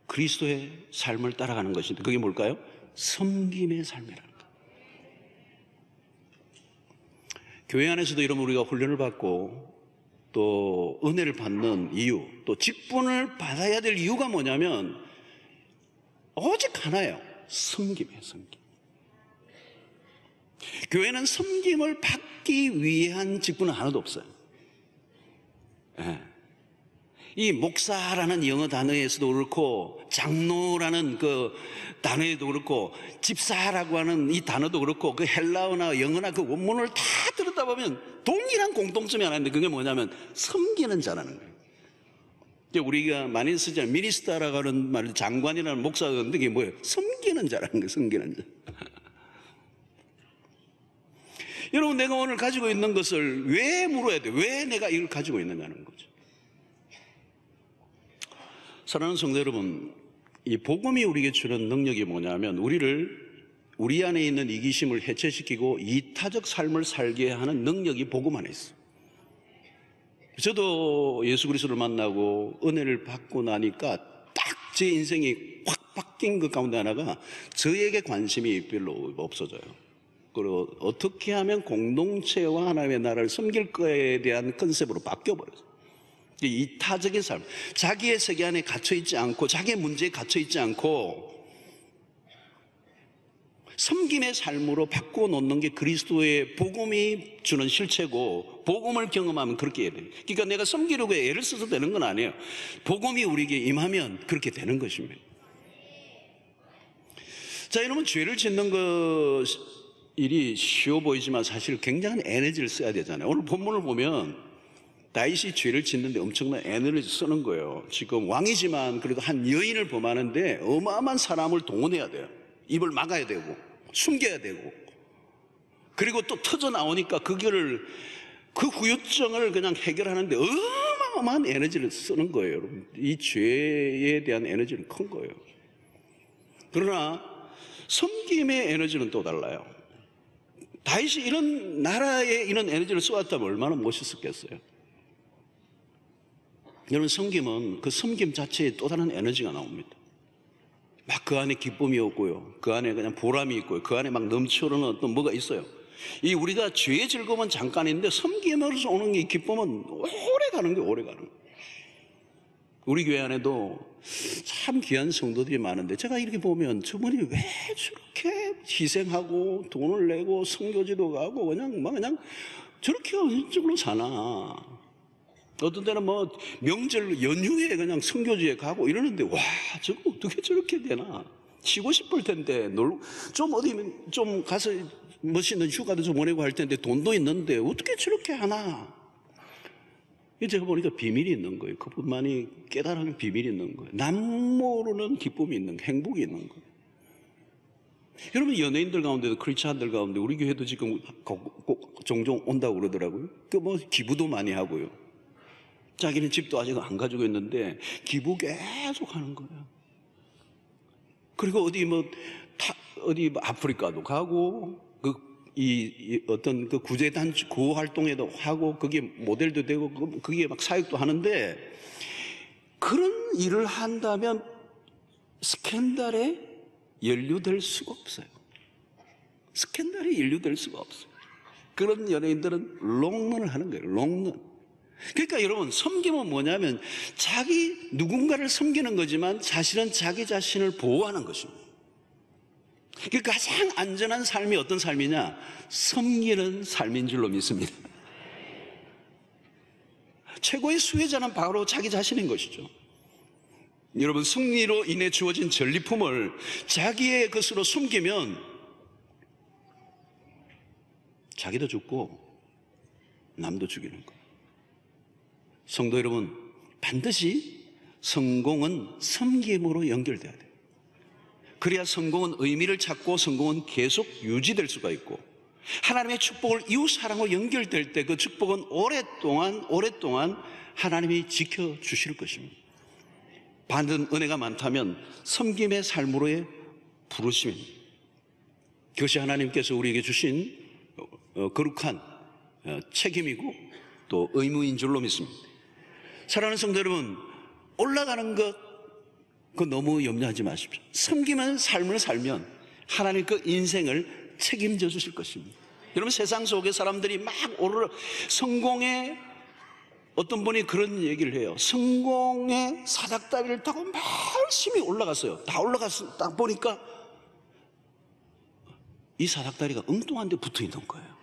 그리스도의 삶을 따라가는 것인데 그게 뭘까요? 섬김의 삶이라는 것. 교회 안에서도 이런 우리가 훈련을 받고 또 은혜를 받는 이유, 또 직분을 받아야 될 이유가 뭐냐면 오직 하나예요. 섬김이 섬김. 교회는 섬김을 받기 위한 직분은 하나도 없어요. 네. 이 목사라는 영어 단어에서도 그렇고 장로라는 그 단어에도 그렇고 집사라고 하는 이 단어도 그렇고 그 헬라어나 영어나 그 원문을 다 들여다보면 동일한 공통점이 하나 있는데 그게 뭐냐면 섬기는 자라는 거예요. 우리가 많이 쓰자 미니스타라고 하는 말을 장관이라는 목사가 그런데 이게 뭐예요? 섬기는 자라는 거예요. 섬기는 자. 여러분 내가 오늘 가지고 있는 것을 왜 물어야 돼? 왜 내가 이걸 가지고 있느냐는 거죠. 사랑하는 성도 여러분, 이 복음이 우리에게 주는 능력이 뭐냐면 우리를 우리 안에 있는 이기심을 해체시키고 이타적 삶을 살게 하는 능력이 복음 안에 있어. 저도 예수 그리스도를 만나고 은혜를 받고 나니까 딱 제 인생이 확 바뀐 것 가운데 하나가 저에게 관심이 별로 없어져요. 그리고 어떻게 하면 공동체와 하나님의 나라를 섬길 거에 대한 컨셉으로 바뀌어버렸어요. 이타적인 삶. 자기의 세계 안에 갇혀있지 않고, 자기의 문제에 갇혀있지 않고, 섬김의 삶으로 바꿔 놓는 게 그리스도의 복음이 주는 실체고 복음을 경험하면 그렇게 해야 돼요. 그러니까 내가 섬기려고 애를 써서 되는 건 아니에요. 복음이 우리에게 임하면 그렇게 되는 것입니다. 자, 여러분 죄를 짓는 것 일이 쉬워 보이지만 사실 굉장한 에너지를 써야 되잖아요. 오늘 본문을 보면 다윗이 죄를 짓는데 엄청난 애를 쓰는 거예요. 지금 왕이지만 그래도 한 여인을 범하는데 어마어마한 사람을 동원해야 돼요. 입을 막아야 되고 숨겨야 되고 그리고 또 터져 나오니까 그거를 그 후유증을 그냥 해결하는데 어마어마한 에너지를 쓰는 거예요, 여러분. 이 죄에 대한 에너지는 큰 거예요. 그러나 섬김의 에너지는 또 달라요. 다윗이 런 나라에 이런 에너지를 쏟았다면 얼마나 멋있었겠어요. 여러분 섬김은 그 섬김 자체에 또 다른 에너지가 나옵니다. 막 그 안에 기쁨이 없고요. 그 안에 그냥 보람이 있고요. 그 안에 막 넘쳐흐르는 어떤 뭐가 있어요. 이 우리가 죄의 즐거움은 잠깐인데 섬김으로서 오는 이 기쁨은 오래 가는 게 오래 가는 거예요. 우리 교회 안에도 참 귀한 성도들이 많은데 제가 이렇게 보면 저분이 왜 저렇게 희생하고 돈을 내고 성교지도 가고 그냥 막 그냥 저렇게 원칙으로 사나 어떤 때는 뭐 명절 연휴에 그냥 성교지에 가고 이러는데 와 저거 어떻게 저렇게 되나 쉬고 싶을 텐데 놀 좀 어디 좀 가서 멋있는 휴가도 좀 보내고 할 텐데 돈도 있는데 어떻게 저렇게 하나 이 제가 보니까 비밀이 있는 거예요 그뿐만이 깨달은 비밀이 있는 거예요 남 모르는 기쁨이 있는 거예요 행복이 있는 거예요 여러분 연예인들 가운데도 크리스천들 가운데 우리 교회도 지금 종종 온다고 그러더라고요 그뭐 기부도 많이 하고요 자기는 집도 아직 안 가지고 있는데 기부 계속 하는 거예요. 그리고 어디 뭐 타, 어디 뭐 아프리카도 가고 그 이, 어떤 그 구제단 구 활동에도 하고 그게 모델도 되고 그, 그게 막 사역도 하는데 그런 일을 한다면 스캔들에 연루될 수가 없어요. 스캔들에 연루될 수가 없어요. 그런 연예인들은 롱런을 하는 거예요. 롱런. 그러니까 여러분, 섬김은 뭐냐면 자기 누군가를 섬기는 거지만 사실은 자기 자신을 보호하는 것입니다. 그러 그러니까 가장 안전한 삶이 어떤 삶이냐? 섬기는 삶인 줄로 믿습니다. 최고의 수혜자는 바로 자기 자신인 것이죠. 여러분, 승리로 인해 주어진 전리품을 자기의 것으로 숨기면 자기도 죽고 남도 죽이는 것. 성도 여러분, 반드시 성공은 섬김으로 연결돼야 돼요. 그래야 성공은 의미를 찾고 성공은 계속 유지될 수가 있고 하나님의 축복을 이웃 사랑으로 연결될 때 그 축복은 오랫동안 오랫동안 하나님이 지켜 주실 것입니다. 받은 은혜가 많다면 섬김의 삶으로의 부르심입니다. 그것이 하나님께서 우리에게 주신 어, 어, 거룩한 어, 책임이고 또 의무인 줄로 믿습니다. 사랑하는 성도 여러분, 올라가는 것, 그거 너무 염려하지 마십시오. 섬기면 삶을 살면 하나님 그 인생을 책임져 주실 것입니다. 여러분 세상 속에 사람들이 막오르 성공의 어떤 분이 그런 얘기를 해요. 성공의 사닥다리를 타고 열심히 올라갔어요. 다 올라갔어. 보니까 이 사닥다리가 엉뚱한 데 붙어 있는 거예요.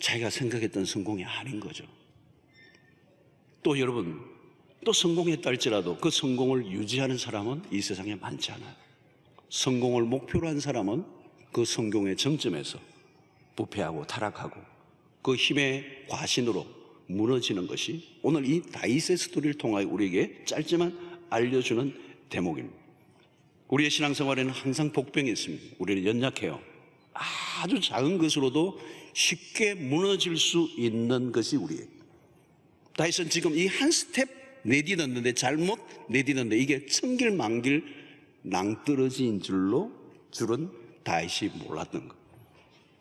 자기가 생각했던 성공이 아닌 거죠. 또 여러분, 또 성공했다 할지라도 그 성공을 유지하는 사람은 이 세상에 많지 않아요. 성공을 목표로 한 사람은 그 성공의 정점에서 부패하고 타락하고 그 힘의 과신으로 무너지는 것이 오늘 이 다이세 스토리를 통하여 우리에게 짧지만 알려주는 대목입니다. 우리의 신앙생활에는 항상 복병이 있습니다. 우리는 연약해요. 아주 작은 것으로도 쉽게 무너질 수 있는 것이 우리의 다이슨 지금 이 한 스텝 내딛었는데 잘못 내딛었는데 이게 천길만길 낭떠러지인 줄로 줄은 다윗이 몰랐던 거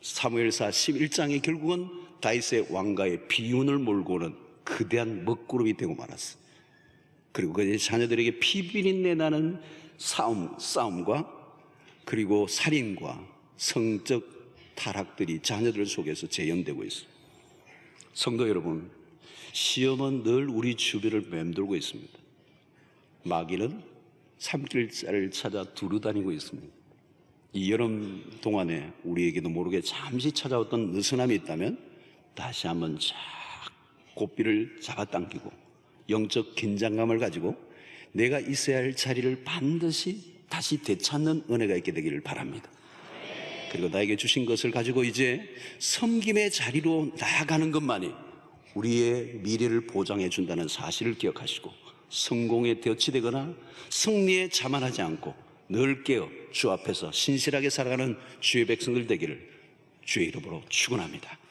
사무엘사 11장이 결국은 다윗의 왕가의 비운을 몰고는 그대한 먹구름이 되고 말았어. 그리고 그 자녀들에게 피비린내 나는 싸움, 싸움과 그리고 살인과 성적 타락들이 자녀들 속에서 재현되고 있어. 성도 여러분, 시험은 늘 우리 주변을 맴돌고 있습니다. 마귀는 삼길자를 찾아 두루다니고 있습니다. 이 여름 동안에 우리에게도 모르게 잠시 찾아왔던 느슨함이 있다면 다시 한번 쫙 고삐를 잡아당기고 영적 긴장감을 가지고 내가 있어야 할 자리를 반드시 다시 되찾는 은혜가 있게 되기를 바랍니다. 그리고 나에게 주신 것을 가지고 이제 섬김의 자리로 나아가는 것만이 우리의 미래를 보장해 준다는 사실을 기억하시고 성공에 대치되거나 승리에 자만하지 않고 늘 깨어 주 앞에서 신실하게 살아가는 주의 백성들 되기를 주의 이름으로 축원합니다.